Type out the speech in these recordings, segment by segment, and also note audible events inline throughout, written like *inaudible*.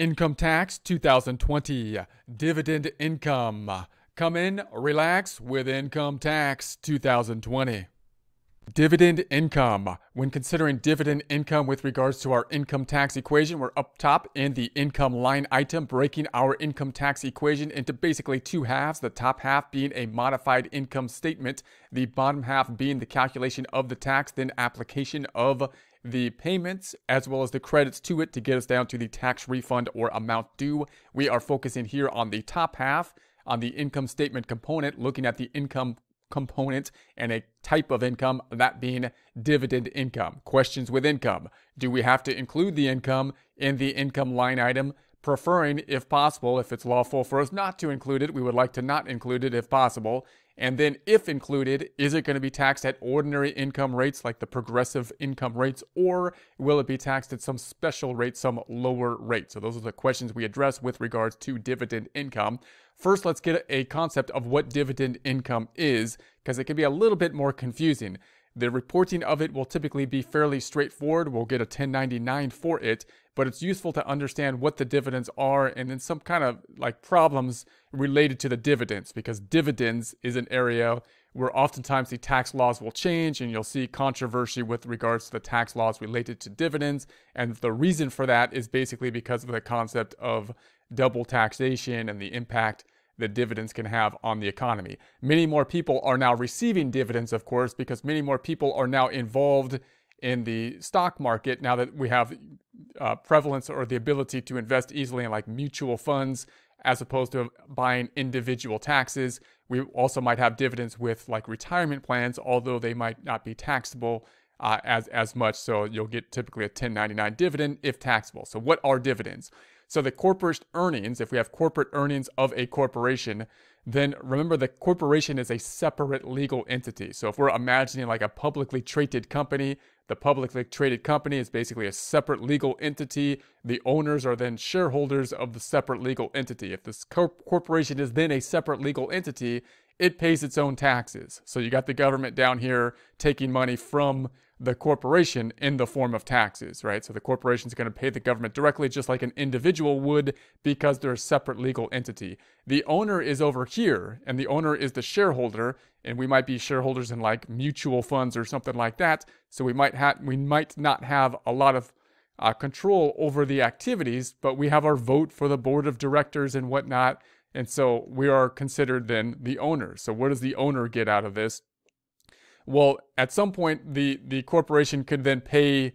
Income tax 2020, dividend income. Come in, relax with income tax 2020. Dividend income. When considering dividend income with regards to our income tax equation, we're up top in the income line item, breaking our income tax equation into basically two halves. The top half being a modified income statement, the bottom half being the calculation of the tax, then application of the payments as well as the credits to it to get us down to the tax refund or amount due. We are focusing here on the top half, on the income statement component, looking at the income component and a type of income, that being dividend income. Questions with income. Do we have to include the income in the income line item? Preferring, if possible, if it's lawful for us not to include it, we would like to not include it if possible. And then, if included, is it going to be taxed at ordinary income rates like the progressive income rates, or will it be taxed at some special rate, some lower rate? So, those are the questions we address with regards to dividend income. First, let's get a concept of what dividend income is, because it can be a little bit more confusing. The reporting of it will typically be fairly straightforward. We'll get a 1099 for it, but it's useful to understand what the dividends are and then some kind of like problems related to the dividends because dividends is an area where oftentimes the tax laws will change and you'll see controversy with regards to the tax laws related to dividends. And the reason for that is basically because of the concept of double taxation and the impact that dividends can have on the economy. Many more people are now receiving dividends, of course, because many more people are now involved in the stock market now that we have uh, prevalence or the ability to invest easily in like mutual funds as opposed to buying individual taxes. We also might have dividends with like retirement plans, although they might not be taxable uh, as as much. So you'll get typically a 1099 dividend if taxable. So what are dividends? So the corporate earnings, if we have corporate earnings of a corporation, then remember the corporation is a separate legal entity. So if we're imagining like a publicly traded company, the publicly traded company is basically a separate legal entity. The owners are then shareholders of the separate legal entity. If this corporation is then a separate legal entity, it pays its own taxes. So you got the government down here taking money from the corporation in the form of taxes, right? So the corporation is going to pay the government directly, just like an individual would, because they're a separate legal entity. The owner is over here, and the owner is the shareholder, and we might be shareholders in like mutual funds or something like that. So we might have we might not have a lot of uh, control over the activities, but we have our vote for the board of directors and whatnot. And so we are considered then the owner. So what does the owner get out of this? Well, at some point, the, the corporation could then pay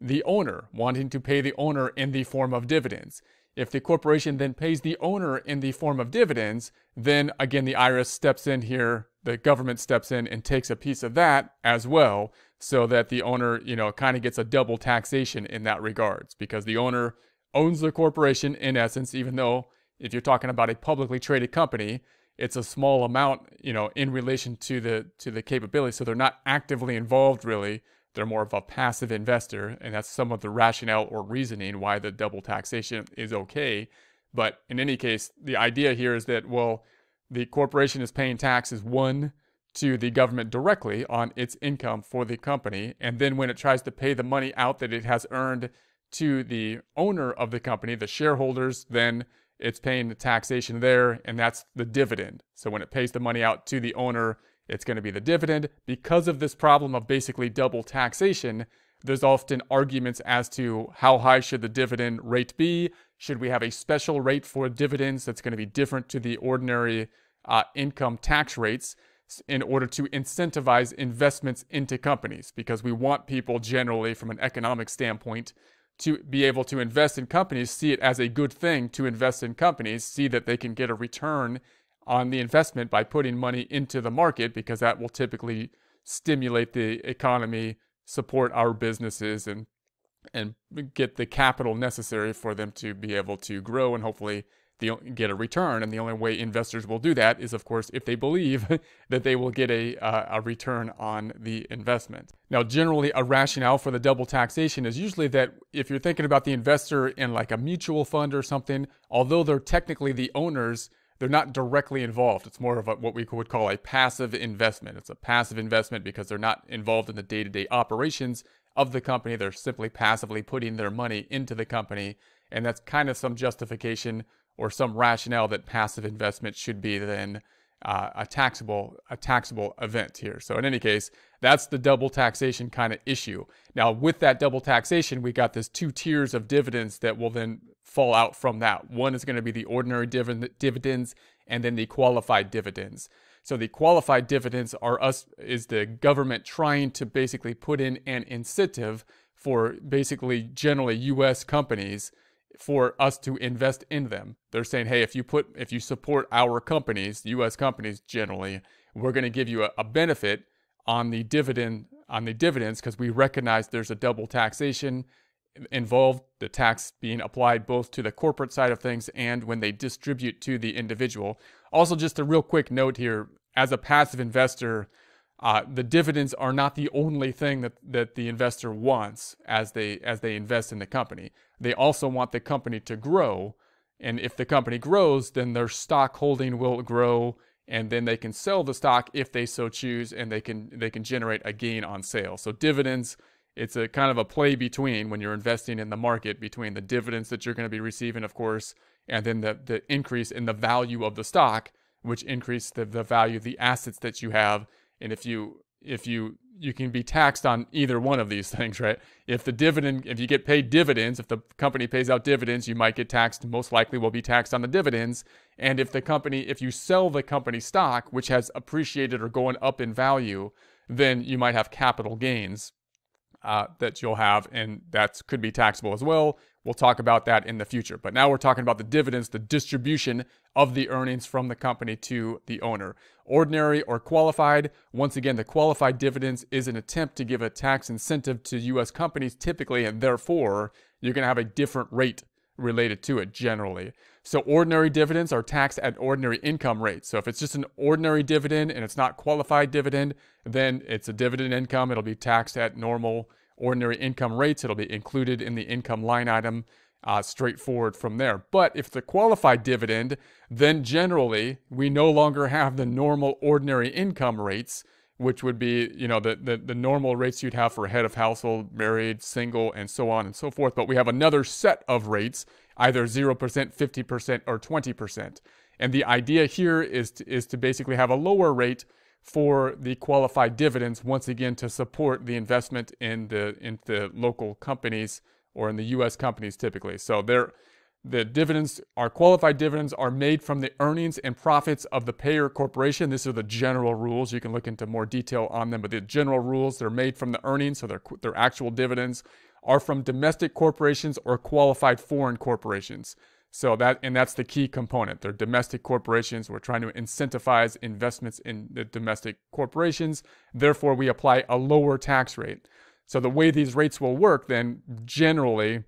the owner, wanting to pay the owner in the form of dividends. If the corporation then pays the owner in the form of dividends, then again, the IRS steps in here, the government steps in and takes a piece of that as well, so that the owner, you know, kind of gets a double taxation in that regards because the owner owns the corporation in essence, even though if you're talking about a publicly traded company, it's a small amount, you know, in relation to the to the capability. So they're not actively involved really. They're more of a passive investor, and that's some of the rationale or reasoning why the double taxation is okay. But in any case, the idea here is that well, the corporation is paying taxes one to the government directly on its income for the company, and then when it tries to pay the money out that it has earned to the owner of the company, the shareholders, then it's paying the taxation there, and that's the dividend. So when it pays the money out to the owner, it's going to be the dividend. Because of this problem of basically double taxation, there's often arguments as to how high should the dividend rate be? Should we have a special rate for dividends that's going to be different to the ordinary uh, income tax rates in order to incentivize investments into companies? Because we want people generally, from an economic standpoint, to be able to invest in companies, see it as a good thing to invest in companies, see that they can get a return on the investment by putting money into the market because that will typically stimulate the economy, support our businesses and and get the capital necessary for them to be able to grow and hopefully the, get a return. And the only way investors will do that is, of course, if they believe *laughs* that they will get a, uh, a return on the investment. Now, generally, a rationale for the double taxation is usually that if you're thinking about the investor in like a mutual fund or something, although they're technically the owners, they're not directly involved. It's more of a, what we would call a passive investment. It's a passive investment because they're not involved in the day to day operations of the company. They're simply passively putting their money into the company. And that's kind of some justification or some rationale that passive investment should be then uh, a taxable a taxable event here. So in any case, that's the double taxation kind of issue. Now with that double taxation, we got this two tiers of dividends that will then fall out from that. One is going to be the ordinary div- dividends and then the qualified dividends. So the qualified dividends are us is the government trying to basically put in an incentive for basically generally US companies for us to invest in them. They're saying, hey, if you put if you support our companies, US companies generally, we're going to give you a, a benefit on the dividend on the dividends because we recognize there's a double taxation involved, the tax being applied both to the corporate side of things and when they distribute to the individual. Also, just a real quick note here, as a passive investor, uh, the dividends are not the only thing that, that the investor wants as they as they invest in the company. They also want the company to grow, and if the company grows, then their stock holding will grow, and then they can sell the stock if they so choose, and they can they can generate a gain on sale. So dividends, it's a kind of a play between when you're investing in the market between the dividends that you're going to be receiving, of course, and then the the increase in the value of the stock, which increases the, the value of the assets that you have and if you if you you can be taxed on either one of these *laughs* things, right? If the dividend if you get paid dividends, if the company pays out dividends, you might get taxed, most likely will be taxed on the dividends. And if the company if you sell the company stock, which has appreciated or going up in value, then you might have capital gains uh, that you'll have, and that could be taxable as well. We'll talk about that in the future. But now we're talking about the dividends, the distribution of the earnings from the company to the owner. Ordinary or qualified, once again, the qualified dividends is an attempt to give a tax incentive to U.S. companies typically, and therefore you're going to have a different rate related to it generally. So ordinary dividends are taxed at ordinary income rates. So if it's just an ordinary dividend and it's not qualified dividend, then it's a dividend income. It'll be taxed at normal ordinary income rates. It'll be included in the income line item uh, straightforward from there. But if the qualified dividend, then generally we no longer have the normal ordinary income rates, which would be, you know, the, the, the normal rates you'd have for head of household, married, single, and so on and so forth. But we have another set of rates, either 0%, 50%, or 20%. And the idea here is to, is to basically have a lower rate for the qualified dividends, once again, to support the investment in the, in the local companies or in the U.S. companies typically. So they're, the dividends are qualified dividends are made from the earnings and profits of the payer corporation. These are the general rules. You can look into more detail on them, but the general rules they're made from the earnings, so their their actual dividends are from domestic corporations or qualified foreign corporations. So that and that's the key component. They're domestic corporations. We're trying to incentivize investments in the domestic corporations. Therefore, we apply a lower tax rate. So the way these rates will work then generally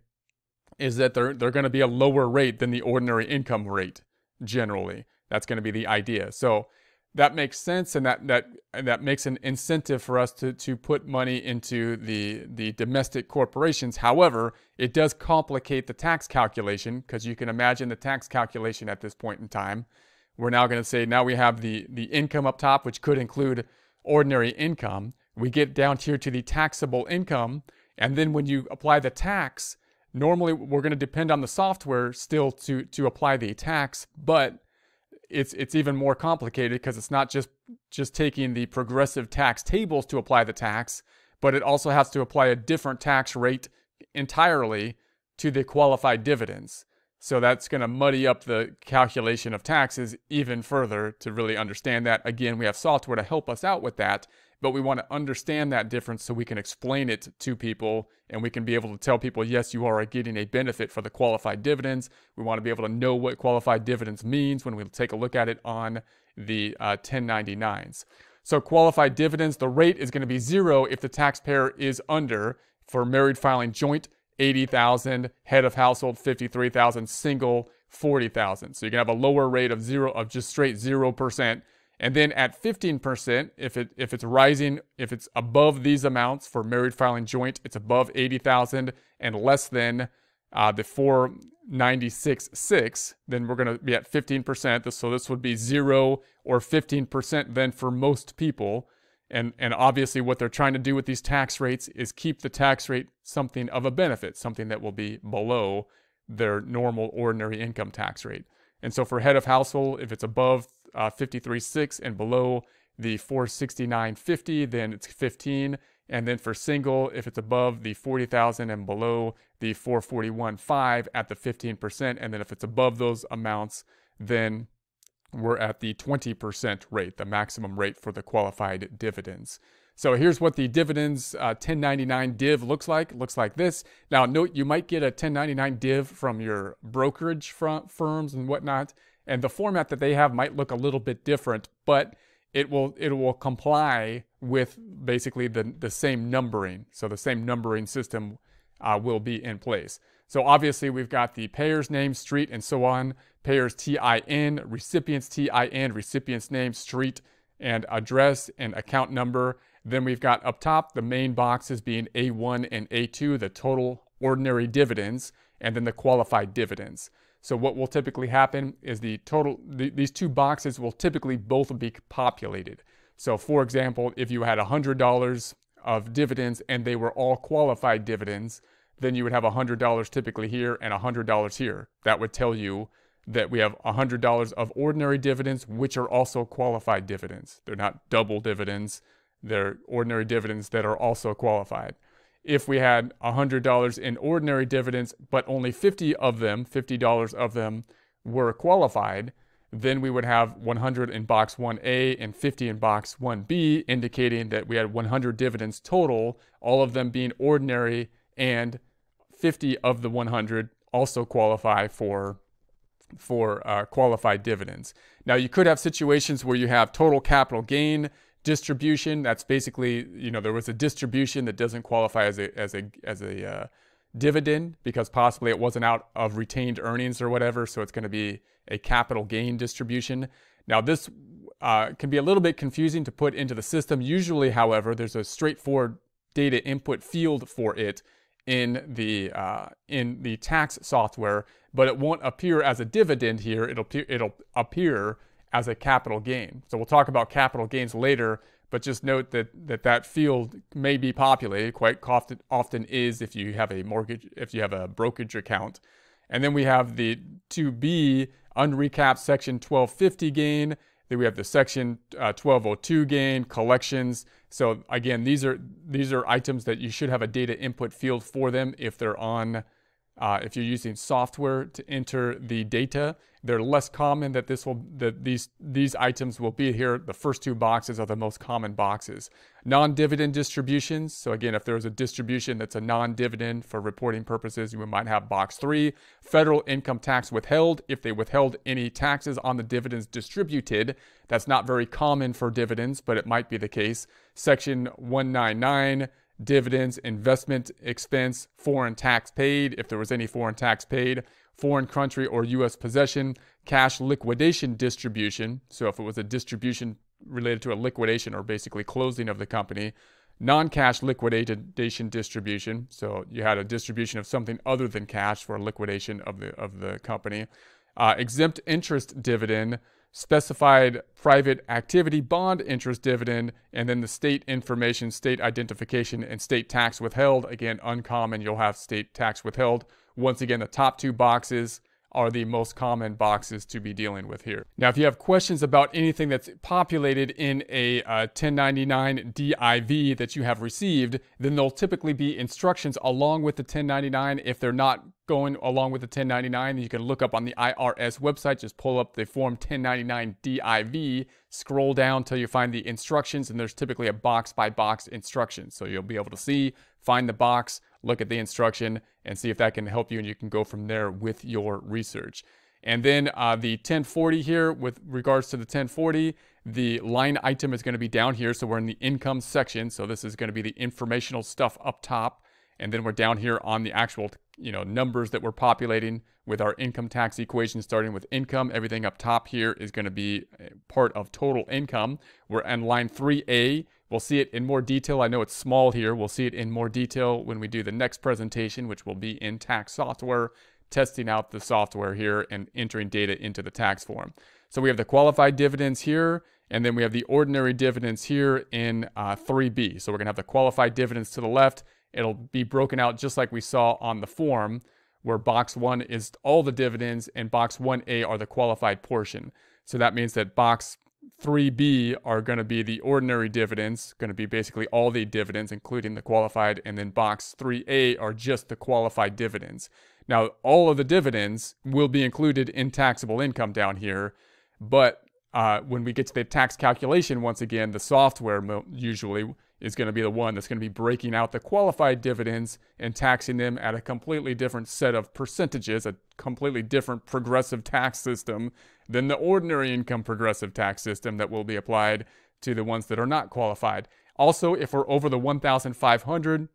is that they're they're going to be a lower rate than the ordinary income rate generally. That's going to be the idea. So that makes sense and that that and that makes an incentive for us to to put money into the the domestic corporations however it does complicate the tax calculation because you can imagine the tax calculation at this point in time we're now going to say now we have the the income up top which could include ordinary income we get down here to the taxable income and then when you apply the tax normally we're going to depend on the software still to to apply the tax but it's it's even more complicated because it's not just just taking the progressive tax tables to apply the tax, but it also has to apply a different tax rate entirely to the qualified dividends. So that's going to muddy up the calculation of taxes even further to really understand that. Again, we have software to help us out with that, but we want to understand that difference so we can explain it to people and we can be able to tell people, yes, you are getting a benefit for the qualified dividends. We want to be able to know what qualified dividends means when we take a look at it on the uh, 1099s. So qualified dividends, the rate is going to be zero if the taxpayer is under for married filing joint 80,000, head of household 53,000, single 40,000. So you can have a lower rate of zero of just straight 0% and then at 15%, if it if it's rising, if it's above these amounts for married filing joint, it's above 80,000 and less than uh, the 496.6, then we're going to be at 15%. So this would be zero or 15% then for most people. And, and obviously, what they're trying to do with these tax rates is keep the tax rate something of a benefit, something that will be below their normal ordinary income tax rate. And so, for head of household, if it's above uh, 53.6 and below the 469.50, then it's 15. And then for single, if it's above the 40,000 and below the 441.5 at the 15%, and then if it's above those amounts, then we're at the 20% rate, the maximum rate for the qualified dividends. So here's what the dividends uh, 1099 div looks like. looks like this. Now note you might get a 1099 div from your brokerage firms and whatnot, and the format that they have might look a little bit different, but it will it will comply with basically the the same numbering. So the same numbering system uh, will be in place. So obviously we've got the payer's name, street, and so on. Payer's TIN, recipient's TIN, recipient's name, street, and address and account number. Then we've got up top the main boxes being A1 and A2, the total ordinary dividends, and then the qualified dividends. So what will typically happen is the total, these two boxes will typically both be populated. So for example, if you had $100 of dividends and they were all qualified dividends, then you would have $100 typically here and $100 here. That would tell you that we have $100 of ordinary dividends, which are also qualified dividends. They're not double dividends, they're ordinary dividends that are also qualified. If we had $100 in ordinary dividends, but only 50 of them, $50 of them were qualified, then we would have 100 in box 1A and 50 in box 1B, indicating that we had 100 dividends total, all of them being ordinary and 50 of the 100 also qualify for for uh, qualified dividends. Now you could have situations where you have total capital gain distribution. That's basically you know there was a distribution that doesn't qualify as a as a as a uh, dividend because possibly it wasn't out of retained earnings or whatever. So it's going to be a capital gain distribution. Now this uh, can be a little bit confusing to put into the system. Usually, however, there's a straightforward data input field for it in the uh, in the tax software, but it won't appear as a dividend here. It'll it'll appear as a capital gain. So we'll talk about capital gains later, but just note that that, that field may be populated quite often often is if you have a mortgage if you have a brokerage account. And then we have the to be unrecapped section 1250 gain then we have the section uh, 1202 gain, collections. So again, these are, these are items that you should have a data input field for them if they're on uh, if you're using software to enter the data, they're less common that this will that these these items will be here. The first two boxes are the most common boxes. Non-dividend distributions. So again, if there's a distribution that's a non-dividend for reporting purposes, you might have box three. Federal income tax withheld. If they withheld any taxes on the dividends distributed, that's not very common for dividends, but it might be the case. Section 199 dividends, investment expense, foreign tax paid, if there was any foreign tax paid, foreign country or U.S. possession, cash liquidation distribution. So if it was a distribution related to a liquidation or basically closing of the company, non cash liquidation distribution. So you had a distribution of something other than cash for liquidation of the, of the company, uh, exempt interest dividend specified private activity bond interest dividend, and then the state information, state identification, and state tax withheld. Again, uncommon, you'll have state tax withheld. Once again, the top two boxes are the most common boxes to be dealing with here. Now, if you have questions about anything that's populated in a uh, 1099 DIV that you have received, then there'll typically be instructions along with the 1099. If they're not going along with the 1099, you can look up on the IRS website. Just pull up the Form 1099 DIV, scroll down till you find the instructions, and there's typically a box by box instruction. So you'll be able to see, find the box, look at the instruction and see if that can help you and you can go from there with your research. And then uh, the 1040 here with regards to the 1040, the line item is going to be down here. So we're in the income section. So this is going to be the informational stuff up top. And then we're down here on the actual, you know, numbers that we're populating with our income tax equation, starting with income. Everything up top here is going to be part of total income. We're on line 3A. We'll see it in more detail. I know it's small here. We'll see it in more detail when we do the next presentation, which will be in tax software, testing out the software here and entering data into the tax form. So we have the qualified dividends here, and then we have the ordinary dividends here in uh, 3B. So we're going to have the qualified dividends to the left. It'll be broken out just like we saw on the form where box one is all the dividends and box 1A are the qualified portion. So that means that box 3B are going to be the ordinary dividends, going to be basically all the dividends, including the qualified, and then box 3A are just the qualified dividends. Now, all of the dividends will be included in taxable income down here, but uh, when we get to the tax calculation, once again, the software usually is going to be the one that's going to be breaking out the qualified dividends and taxing them at a completely different set of percentages, a completely different progressive tax system than the ordinary income progressive tax system that will be applied to the ones that are not qualified. Also, if we're over the 1,500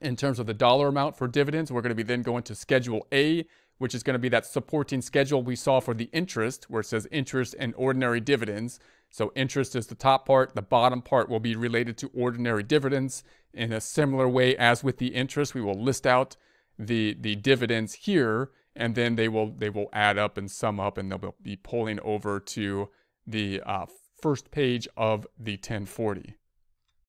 in terms of the dollar amount for dividends, we're going to be then going to Schedule A, which is going to be that supporting schedule we saw for the interest, where it says interest and ordinary dividends. So interest is the top part. The bottom part will be related to ordinary dividends. In a similar way as with the interest, we will list out the, the dividends here, and then they will, they will add up and sum up, and they'll be pulling over to the uh, first page of the 1040.